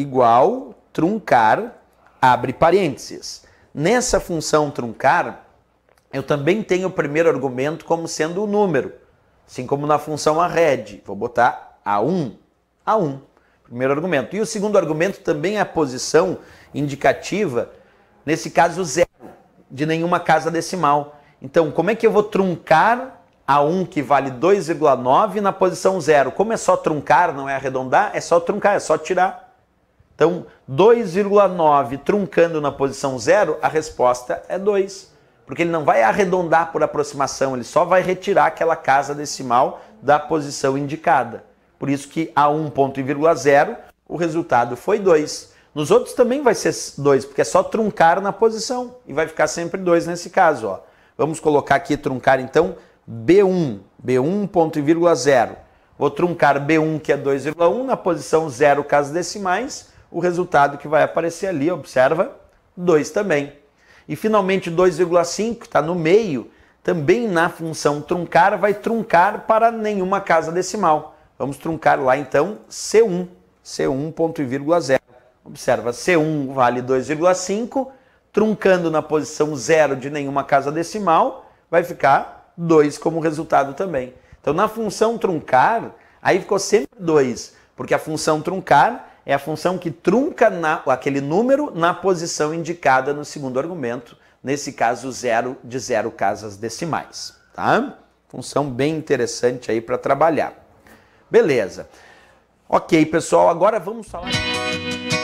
igual truncar, abre parênteses. Nessa função truncar, eu também tenho o primeiro argumento como sendo o número, assim como na função arred. Vou botar A1, A1, primeiro argumento. E o segundo argumento também é a posição indicativa, nesse caso zero, de nenhuma casa decimal. Então, como é que eu vou truncar A1 que vale 2,9 na posição zero? Como é só truncar, não é arredondar, é só truncar, é só tirar então, 2,9 truncando na posição zero, a resposta é 2. Porque ele não vai arredondar por aproximação, ele só vai retirar aquela casa decimal da posição indicada. Por isso que a 1,0 o resultado foi 2. Nos outros também vai ser 2, porque é só truncar na posição e vai ficar sempre 2 nesse caso. Ó. Vamos colocar aqui truncar então B1, B1,0. Vou truncar B1 que é 2,1 na posição 0 casas decimais o resultado que vai aparecer ali, observa, 2 também. E finalmente 2,5, está no meio, também na função truncar, vai truncar para nenhuma casa decimal. Vamos truncar lá então C1, C1 ponto e vírgula zero. Observa, C1 vale 2,5, truncando na posição zero de nenhuma casa decimal, vai ficar 2 como resultado também. Então na função truncar, aí ficou sempre 2, porque a função truncar é a função que trunca na, aquele número na posição indicada no segundo argumento, nesse caso zero de zero casas decimais, tá? Função bem interessante aí para trabalhar. Beleza. Ok, pessoal, agora vamos falar...